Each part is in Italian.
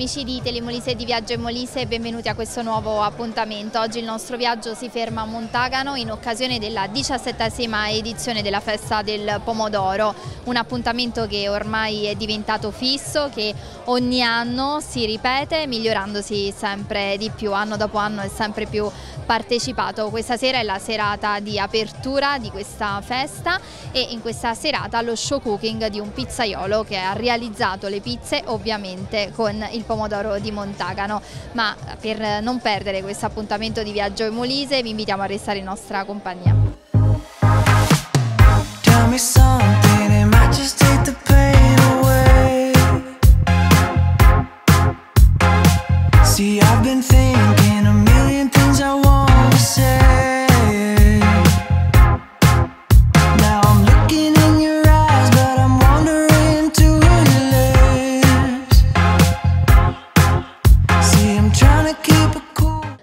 Amici di Telemolise di Viaggio e Molise, benvenuti a questo nuovo appuntamento. Oggi il nostro viaggio si ferma a Montagano in occasione della diciassettesima edizione della Festa del Pomodoro, un appuntamento che ormai è diventato fisso, che ogni anno si ripete migliorandosi sempre di più, anno dopo anno è sempre più partecipato. Questa sera è la serata di apertura di questa festa e in questa serata lo show cooking di un pizzaiolo che ha realizzato le pizze ovviamente con il pomodoro di Montagano. Ma per non perdere questo appuntamento di viaggio in Molise vi invitiamo a restare in nostra compagnia.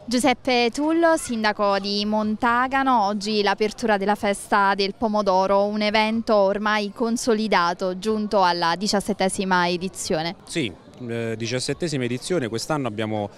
Giuseppe Tullo, sindaco di Montagano, oggi l'apertura della festa del pomodoro, un evento ormai consolidato, giunto alla diciassettesima edizione. Sì, eh, diciassettesima edizione, quest'anno abbiamo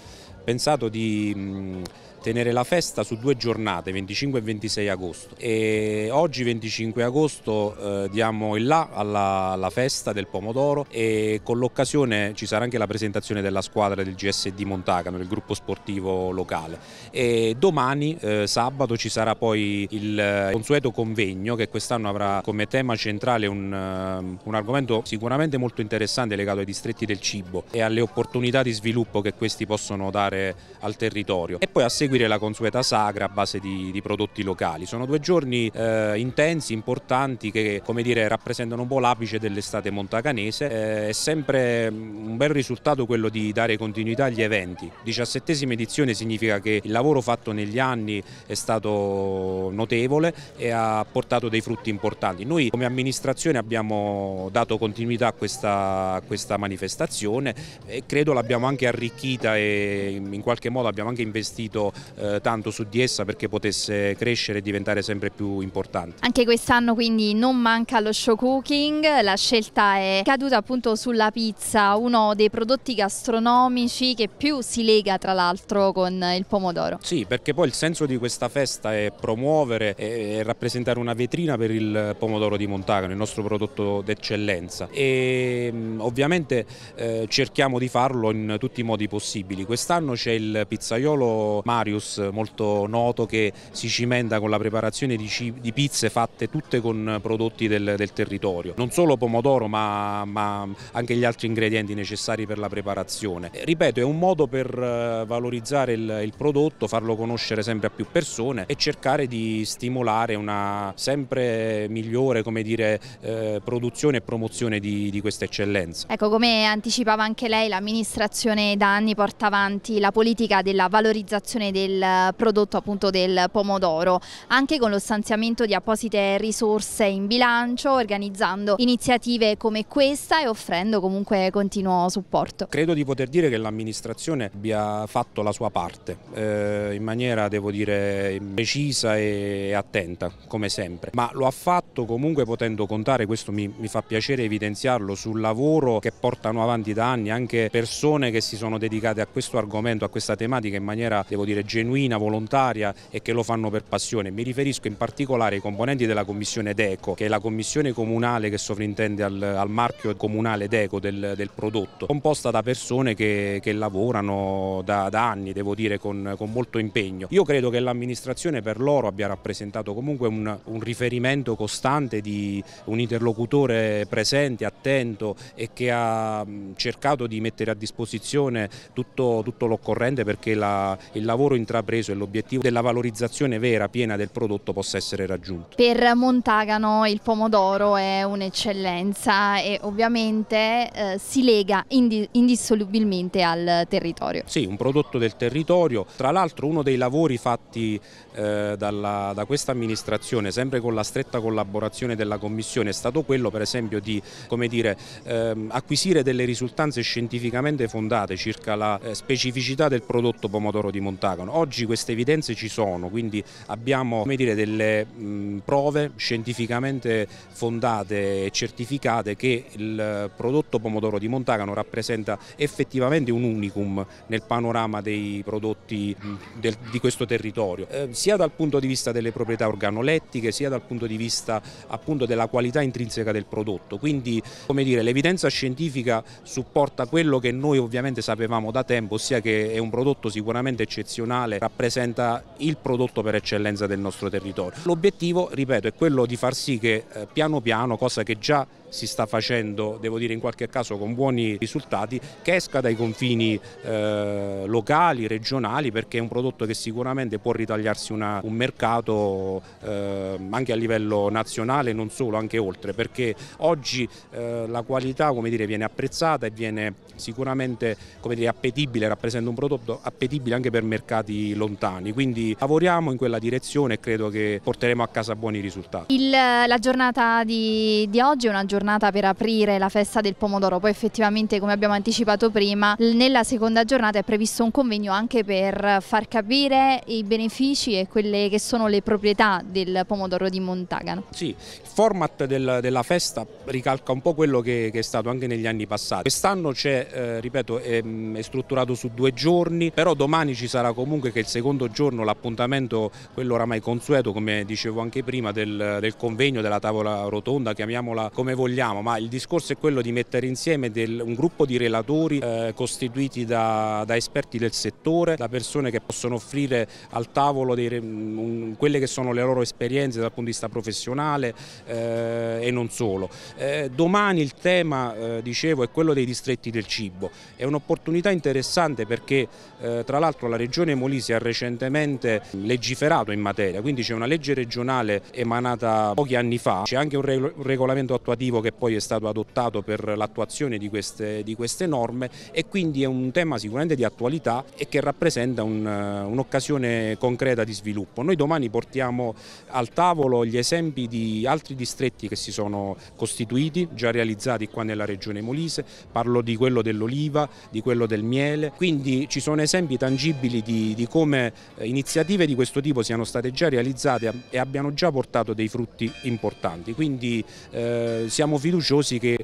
pensato di mm, tenere la festa su due giornate, 25 e 26 agosto. E oggi 25 agosto eh, diamo il là alla, alla, festa del pomodoro e con l'occasione ci sarà anche la presentazione della squadra del GSD Montagano, del gruppo sportivo locale. E domani, eh, sabato, ci sarà poi il eh, consueto convegno che quest'anno avrà come tema centrale un, eh, un argomento sicuramente molto interessante legato ai distretti del cibo e alle opportunità di sviluppo che questi possono dare al territorio. E poi a seguito seguire la consueta sagra a base di, di prodotti locali. Sono due giorni eh, intensi, importanti, che come dire, rappresentano un po' l'apice dell'estate montacanese. Eh, è sempre mm, un bel risultato quello di dare continuità agli eventi. Diciassettesima edizione significa che il lavoro fatto negli anni è stato notevole e ha portato dei frutti importanti. Noi come amministrazione abbiamo dato continuità a questa, a questa manifestazione e credo l'abbiamo anche arricchita e in qualche modo abbiamo anche investito eh, tanto su di essa perché potesse crescere e diventare sempre più importante. Anche quest'anno quindi non manca lo show cooking, la scelta è caduta appunto sulla pizza, uno dei prodotti gastronomici che più si lega tra l'altro con il pomodoro. Sì, perché poi il senso di questa festa è promuovere e rappresentare una vetrina per il pomodoro di Montagano, il nostro prodotto d'eccellenza e ovviamente eh, cerchiamo di farlo in tutti i modi possibili. Quest'anno c'è il pizzaiolo Mario Marius molto noto che si cimenta con la preparazione di, di pizze fatte tutte con prodotti del, del territorio, non solo pomodoro ma, ma, anche gli altri ingredienti necessari per la preparazione. Eh, ripeto, è un modo per eh, valorizzare il, il prodotto, farlo conoscere sempre a più persone e cercare di stimolare una sempre migliore come dire, eh, produzione e promozione di, di questa eccellenza. Ecco, come anticipava anche lei, l'amministrazione da anni porta avanti la politica della valorizzazione dei del prodotto appunto del pomodoro, anche con lo stanziamento di apposite risorse in bilancio, organizzando iniziative come questa e offrendo comunque continuo supporto. Credo di poter dire che l'amministrazione abbia fatto la sua parte eh, in maniera, devo dire, precisa e attenta, come sempre, ma lo ha fatto comunque potendo contare, questo mi, mi fa piacere evidenziarlo, sul lavoro che portano avanti da anni anche persone che si sono dedicate a questo argomento, a questa tematica in maniera, devo dire, genuina, volontaria e che lo fanno per passione. Mi riferisco in particolare ai componenti della commissione DECO, che è la commissione comunale che sovrintende al, al marchio comunale DECO del, del, prodotto, composta da persone che, che lavorano da, da, anni, devo dire, con, con, molto impegno. Io credo che l'amministrazione per loro abbia rappresentato comunque un, un riferimento costante di un interlocutore presente, attento e che ha cercato di mettere a disposizione tutto, tutto l'occorrente perché la, il lavoro intrapreso e l'obiettivo della valorizzazione vera, piena del prodotto possa essere raggiunto. Per Montagano il pomodoro è un'eccellenza e ovviamente eh, si lega indissolubilmente al territorio. Sì, un prodotto del territorio, tra l'altro uno dei lavori fatti eh, dalla, da questa amministrazione, sempre con la stretta collaborazione della Commissione, è stato quello per esempio di dire, ehm, acquisire delle risultanze scientificamente fondate circa la eh, specificità del prodotto pomodoro di Montagano sono. Oggi queste evidenze ci sono, quindi abbiamo dire, delle mh, prove scientificamente fondate e certificate che il prodotto pomodoro di Montagano rappresenta effettivamente un unicum nel panorama dei prodotti mh, del, di questo territorio, eh, sia dal punto di vista delle proprietà organolettiche, sia dal punto di vista appunto della qualità intrinseca del prodotto. Quindi come dire, l'evidenza scientifica supporta quello che noi ovviamente sapevamo da tempo, ossia che è un prodotto sicuramente eccezionale regionale rappresenta il prodotto per eccellenza del nostro territorio. L'obiettivo, ripeto, è quello di far sì che eh, piano piano, cosa che già si sta facendo, devo dire in qualche caso con buoni risultati, che esca dai confini eh, locali, regionali, perché è un prodotto che sicuramente può ritagliarsi una, un mercato eh, anche a livello nazionale, non solo, anche oltre, perché oggi eh, la qualità come dire, viene apprezzata e viene sicuramente dire, appetibile, rappresenta un prodotto appetibile anche per mercati lontani, quindi lavoriamo in quella direzione e credo che porteremo a casa buoni risultati. Il, la giornata di, di oggi è una giornata giornata per aprire la festa del pomodoro, poi effettivamente come abbiamo anticipato prima nella seconda giornata è previsto un convegno anche per far capire i benefici e quelle che sono le proprietà del pomodoro di Montagano. Sì, il format del, della festa ricalca un po' quello che, che, è stato anche negli anni passati. Quest'anno c'è, eh, ripeto, è, mm, è, strutturato su due giorni, però domani ci sarà comunque che il secondo giorno l'appuntamento, quello oramai consueto, come dicevo anche prima, del, del convegno, della tavola rotonda, chiamiamola come vogliamo vogliamo, ma il discorso è quello di mettere insieme del, un gruppo di relatori eh, costituiti da, da, esperti del settore, da persone che possono offrire al tavolo dei, um, quelle che sono le loro esperienze dal punto di vista professionale eh, e non solo. Eh, domani il tema, eh, dicevo, è quello dei distretti del cibo. È un'opportunità interessante perché eh, tra l'altro la Regione Molise ha recentemente legiferato in materia, quindi c'è una legge regionale emanata pochi anni fa, c'è anche un regolamento attuativo operativo che poi è stato adottato per l'attuazione di queste, di queste norme e quindi è un tema sicuramente di attualità e che rappresenta eh, un'occasione un concreta di sviluppo. Noi domani portiamo al tavolo gli esempi di altri distretti che si sono costituiti, già realizzati qua nella regione Molise, parlo di quello dell'oliva, di quello del miele, quindi ci sono esempi tangibili di, di come eh, iniziative di questo tipo siano state già realizzate e abbiano già portato dei frutti importanti, quindi eh, siamo siamo fiduciosi che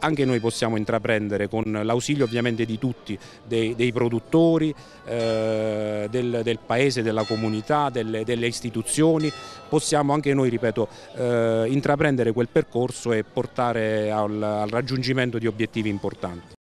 anche noi possiamo intraprendere con l'ausilio ovviamente di tutti, dei, dei produttori, eh, del, del, paese, della comunità, delle, delle, istituzioni, possiamo anche noi, ripeto, eh, intraprendere quel percorso e portare al, al raggiungimento di obiettivi importanti.